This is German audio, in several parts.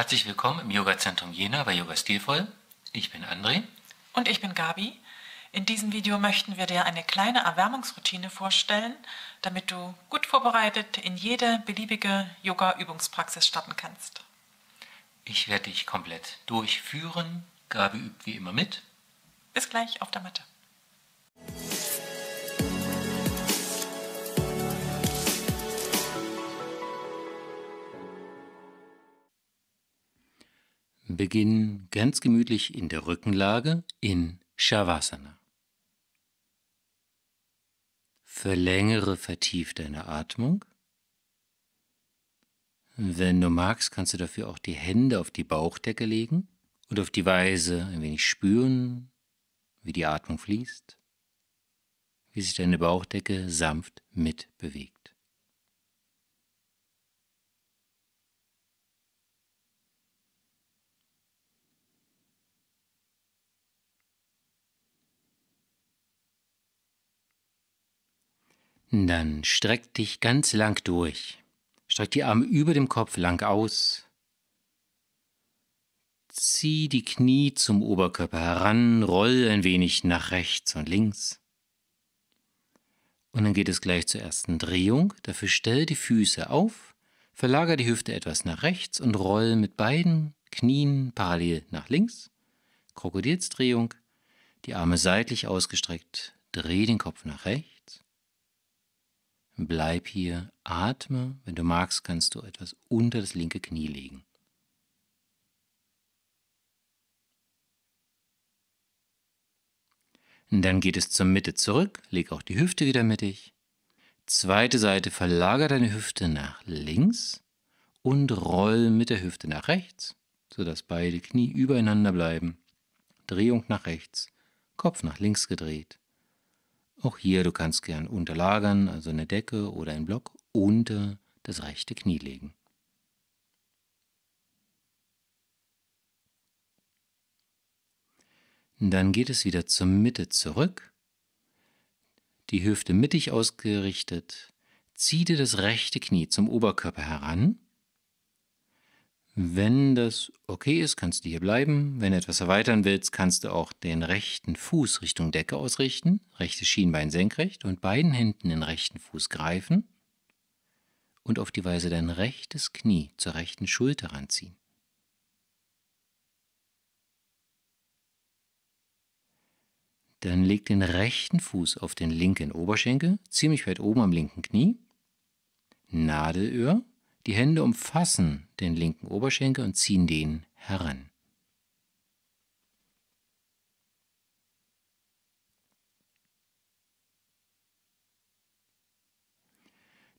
Herzlich willkommen im Yoga-Zentrum Jena bei Yoga Stilvoll. Ich bin André. Und ich bin Gabi. In diesem Video möchten wir dir eine kleine Erwärmungsroutine vorstellen, damit du gut vorbereitet in jede beliebige Yoga-Übungspraxis starten kannst. Ich werde dich komplett durchführen. Gabi übt wie immer mit. Bis gleich auf der Matte. beginnen ganz gemütlich in der Rückenlage in Shavasana. Verlängere vertieft deine Atmung. Wenn du magst, kannst du dafür auch die Hände auf die Bauchdecke legen und auf die Weise ein wenig spüren, wie die Atmung fließt, wie sich deine Bauchdecke sanft mitbewegt. Dann streck dich ganz lang durch. Streck die Arme über dem Kopf lang aus. Zieh die Knie zum Oberkörper heran, roll ein wenig nach rechts und links. Und dann geht es gleich zur ersten Drehung. Dafür stell die Füße auf, verlagere die Hüfte etwas nach rechts und roll mit beiden Knien parallel nach links. Krokodilsdrehung, die Arme seitlich ausgestreckt, dreh den Kopf nach rechts. Bleib hier, atme. Wenn du magst, kannst du etwas unter das linke Knie legen. Und dann geht es zur Mitte zurück, leg auch die Hüfte wieder mittig. Zweite Seite, verlagere deine Hüfte nach links und roll mit der Hüfte nach rechts, sodass beide Knie übereinander bleiben. Drehung nach rechts, Kopf nach links gedreht. Auch hier, du kannst gern unterlagern, also eine Decke oder einen Block unter das rechte Knie legen. Dann geht es wieder zur Mitte zurück, die Hüfte mittig ausgerichtet, zieh dir das rechte Knie zum Oberkörper heran wenn das okay ist, kannst du hier bleiben. Wenn du etwas erweitern willst, kannst du auch den rechten Fuß Richtung Decke ausrichten, rechtes Schienbein senkrecht und beiden Händen den rechten Fuß greifen und auf die Weise dein rechtes Knie zur rechten Schulter ranziehen. Dann leg den rechten Fuß auf den linken Oberschenkel, ziemlich weit oben am linken Knie, Nadelöhr die Hände umfassen den linken Oberschenkel und ziehen den heran.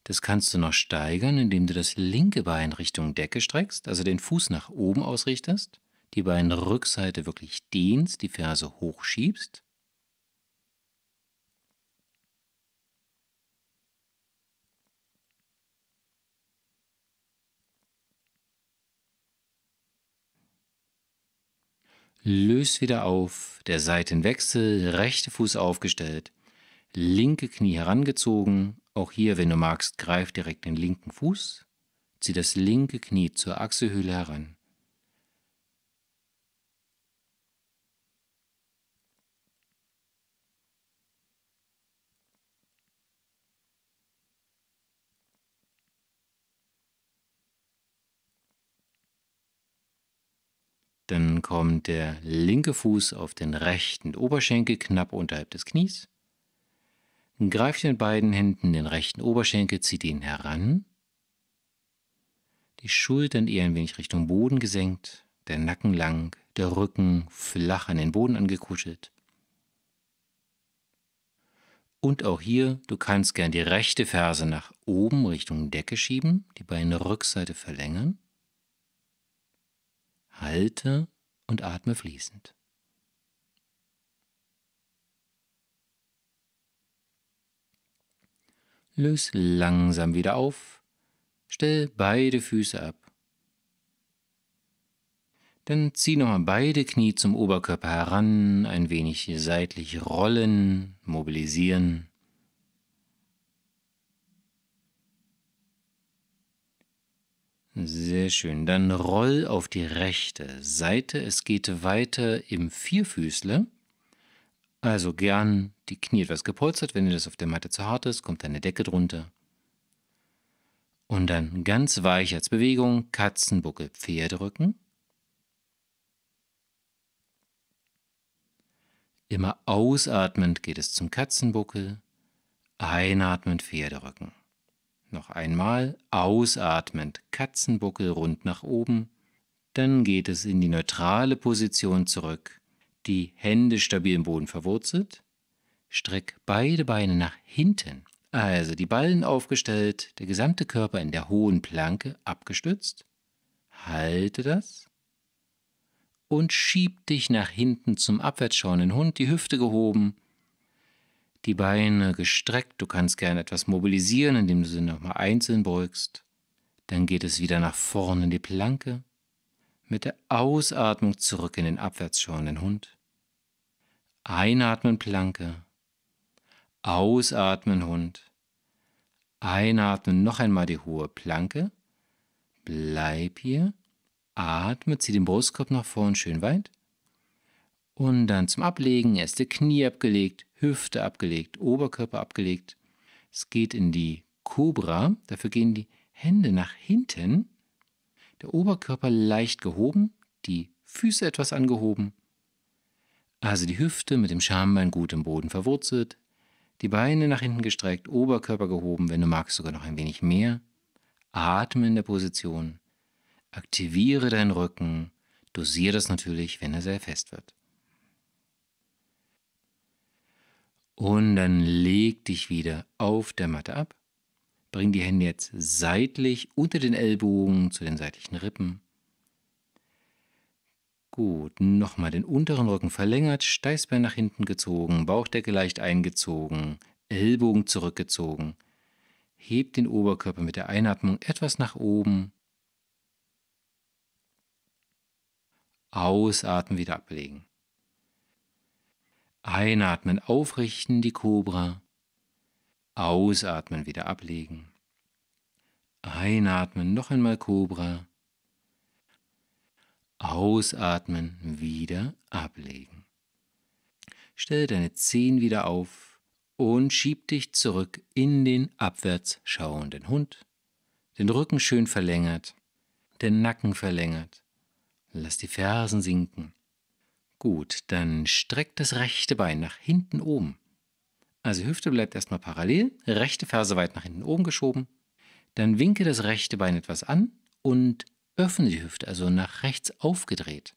Das kannst du noch steigern, indem du das linke Bein Richtung Decke streckst, also den Fuß nach oben ausrichtest, die Beinrückseite wirklich dehnst, die Ferse hochschiebst löst wieder auf, der Seitenwechsel, rechte Fuß aufgestellt, linke Knie herangezogen. Auch hier, wenn du magst, greif direkt den linken Fuß, zieh das linke Knie zur Achselhöhle heran. Dann kommt der linke Fuß auf den rechten Oberschenkel knapp unterhalb des Knies. Greift mit beiden Händen den rechten Oberschenkel, zieht ihn heran. Die Schultern eher ein wenig Richtung Boden gesenkt, der Nacken lang, der Rücken flach an den Boden angekuschelt. Und auch hier, du kannst gern die rechte Ferse nach oben Richtung Decke schieben, die Beine Rückseite verlängern. Halte und atme fließend. Löse langsam wieder auf, stell beide Füße ab. Dann zieh nochmal beide Knie zum Oberkörper heran, ein wenig seitlich rollen, mobilisieren. Sehr schön. Dann roll auf die rechte Seite. Es geht weiter im Vierfüßle. Also gern die Knie etwas gepolstert. Wenn dir das auf der Matte zu hart ist, kommt eine Decke drunter. Und dann ganz weich als Bewegung Katzenbuckel, Pferderücken. Immer ausatmend geht es zum Katzenbuckel, einatmend Pferderücken. Noch einmal ausatmend, Katzenbuckel rund nach oben. Dann geht es in die neutrale Position zurück. Die Hände stabil im Boden verwurzelt. Streck beide Beine nach hinten. Also die Ballen aufgestellt, der gesamte Körper in der hohen Planke abgestützt. Halte das. Und schieb dich nach hinten zum abwärtsschauenden Hund, die Hüfte gehoben die Beine gestreckt. Du kannst gerne etwas mobilisieren, indem du sie nochmal einzeln beugst. Dann geht es wieder nach vorne in die Planke. Mit der Ausatmung zurück in den abwärts schauenden Hund. Einatmen Planke. Ausatmen Hund. Einatmen noch einmal die hohe Planke. Bleib hier. Atme, zieh den Brustkorb nach vorne schön weit. Und dann zum Ablegen, erste Knie abgelegt, Hüfte abgelegt, Oberkörper abgelegt. Es geht in die Cobra, dafür gehen die Hände nach hinten, der Oberkörper leicht gehoben, die Füße etwas angehoben. Also die Hüfte mit dem Schambein gut im Boden verwurzelt, die Beine nach hinten gestreckt, Oberkörper gehoben, wenn du magst sogar noch ein wenig mehr. Atme in der Position. Aktiviere deinen Rücken. Dosiere das natürlich, wenn er sehr fest wird. Und dann leg dich wieder auf der Matte ab. Bring die Hände jetzt seitlich unter den Ellbogen zu den seitlichen Rippen. Gut, nochmal den unteren Rücken verlängert, Steißbein nach hinten gezogen, Bauchdecke leicht eingezogen, Ellbogen zurückgezogen. Heb den Oberkörper mit der Einatmung etwas nach oben. Ausatmen wieder ablegen. Einatmen, aufrichten die Kobra. Ausatmen, wieder ablegen. Einatmen, noch einmal Kobra. Ausatmen, wieder ablegen. Stell deine Zehen wieder auf und schieb dich zurück in den abwärts schauenden Hund. Den Rücken schön verlängert, den Nacken verlängert. Lass die Fersen sinken. Gut, dann streckt das rechte Bein nach hinten oben. Also Hüfte bleibt erstmal parallel, rechte Ferse weit nach hinten oben geschoben. Dann winke das rechte Bein etwas an und öffne die Hüfte, also nach rechts aufgedreht.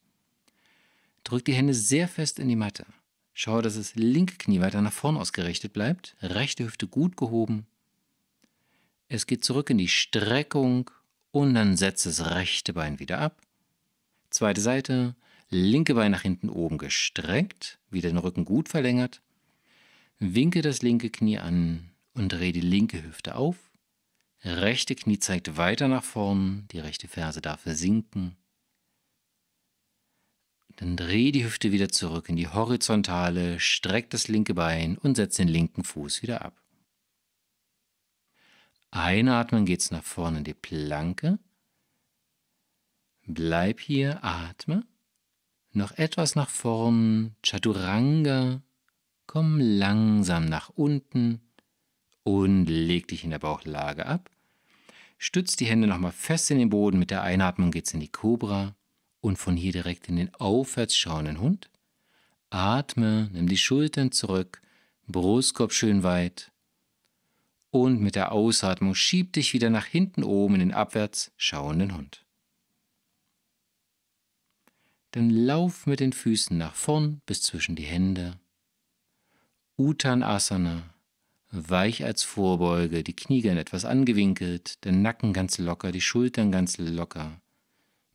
Drück die Hände sehr fest in die Matte. Schau, dass das linke Knie weiter nach vorn ausgerichtet bleibt, rechte Hüfte gut gehoben. Es geht zurück in die Streckung und dann setzt das rechte Bein wieder ab. Zweite Seite, linke Bein nach hinten oben gestreckt, wieder den Rücken gut verlängert, winke das linke Knie an und drehe die linke Hüfte auf, rechte Knie zeigt weiter nach vorn, die rechte Ferse darf sinken. Dann drehe die Hüfte wieder zurück in die Horizontale, streck das linke Bein und setze den linken Fuß wieder ab. Einatmen geht's nach vorne in die Planke. Bleib hier, atme noch etwas nach vorn, Chaturanga, komm langsam nach unten und leg dich in der Bauchlage ab. Stütz die Hände nochmal fest in den Boden, mit der Einatmung geht's in die Cobra und von hier direkt in den aufwärts schauenden Hund. Atme, nimm die Schultern zurück, Brustkorb schön weit. Und mit der Ausatmung schieb dich wieder nach hinten oben in den abwärts schauenden Hund. Dann lauf mit den Füßen nach vorn bis zwischen die Hände. Uttanasana. Weich als Vorbeuge, die Knie gern etwas angewinkelt, der Nacken ganz locker, die Schultern ganz locker.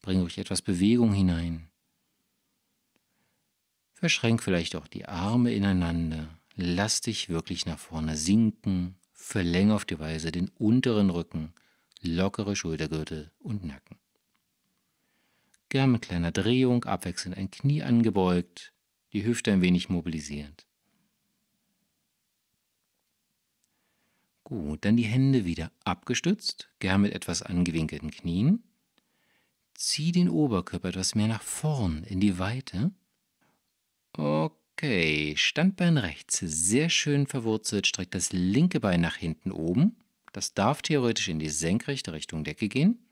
Bring euch etwas Bewegung hinein. Verschränk vielleicht auch die Arme ineinander. Lass dich wirklich nach vorne sinken. Verläng auf die Weise den unteren Rücken, lockere Schultergürtel und Nacken. Gern mit kleiner Drehung, abwechselnd ein Knie angebeugt, die Hüfte ein wenig mobilisierend. Gut, dann die Hände wieder abgestützt, gern mit etwas angewinkelten Knien. Zieh den Oberkörper etwas mehr nach vorn in die Weite. Okay, Standbein rechts, sehr schön verwurzelt, streckt das linke Bein nach hinten oben. Das darf theoretisch in die senkrechte Richtung Decke gehen.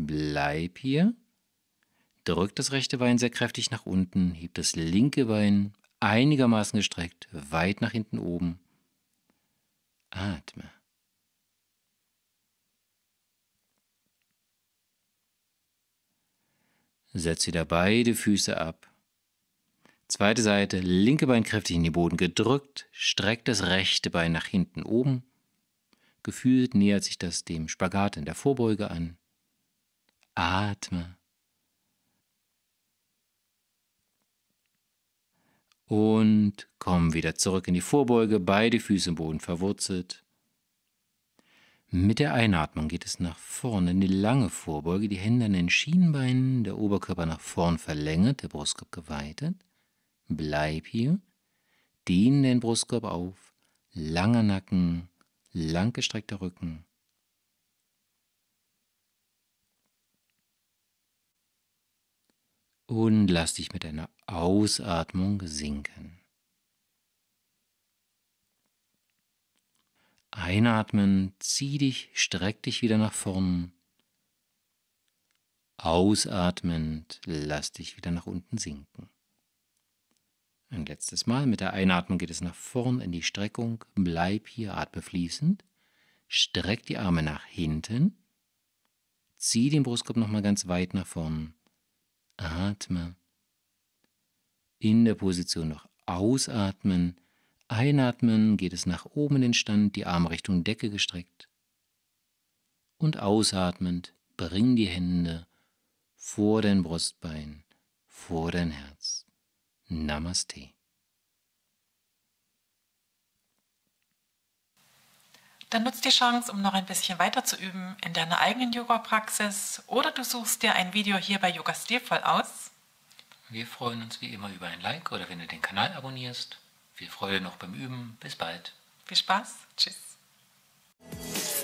Bleib hier. Drückt das rechte Bein sehr kräftig nach unten, hebt das linke Bein einigermaßen gestreckt, weit nach hinten oben. Atme. Setz wieder beide Füße ab. Zweite Seite, linke Bein kräftig in den Boden gedrückt, streckt das rechte Bein nach hinten oben. Gefühlt nähert sich das dem Spagat in der Vorbeuge an. Atme. Und komm wieder zurück in die Vorbeuge, beide Füße im Boden verwurzelt. Mit der Einatmung geht es nach vorne in die lange Vorbeuge, die Hände an den Schienbeinen, der Oberkörper nach vorn verlängert, der Brustkorb geweitet. Bleib hier, dehne den Brustkorb auf, langer Nacken, langgestreckter Rücken. und lass dich mit deiner Ausatmung sinken. Einatmen, zieh dich, streck dich wieder nach vorn. Ausatmend, lass dich wieder nach unten sinken. Ein letztes Mal, mit der Einatmung geht es nach vorn in die Streckung, bleib hier, atme fließend, streck die Arme nach hinten, zieh den Brustkorb nochmal ganz weit nach vorn atme. In der Position noch ausatmen. Einatmen geht es nach oben in den Stand, die Arme Richtung Decke gestreckt. Und ausatmend bring die Hände vor dein Brustbein, vor dein Herz. Namaste. Dann nutzt die Chance, um noch ein bisschen weiter zu üben in deiner eigenen Yoga-Praxis oder du suchst dir ein Video hier bei Yoga Stilvoll aus. Wir freuen uns wie immer über ein Like oder wenn du den Kanal abonnierst. Viel Freude noch beim Üben. Bis bald. Viel Spaß. Tschüss.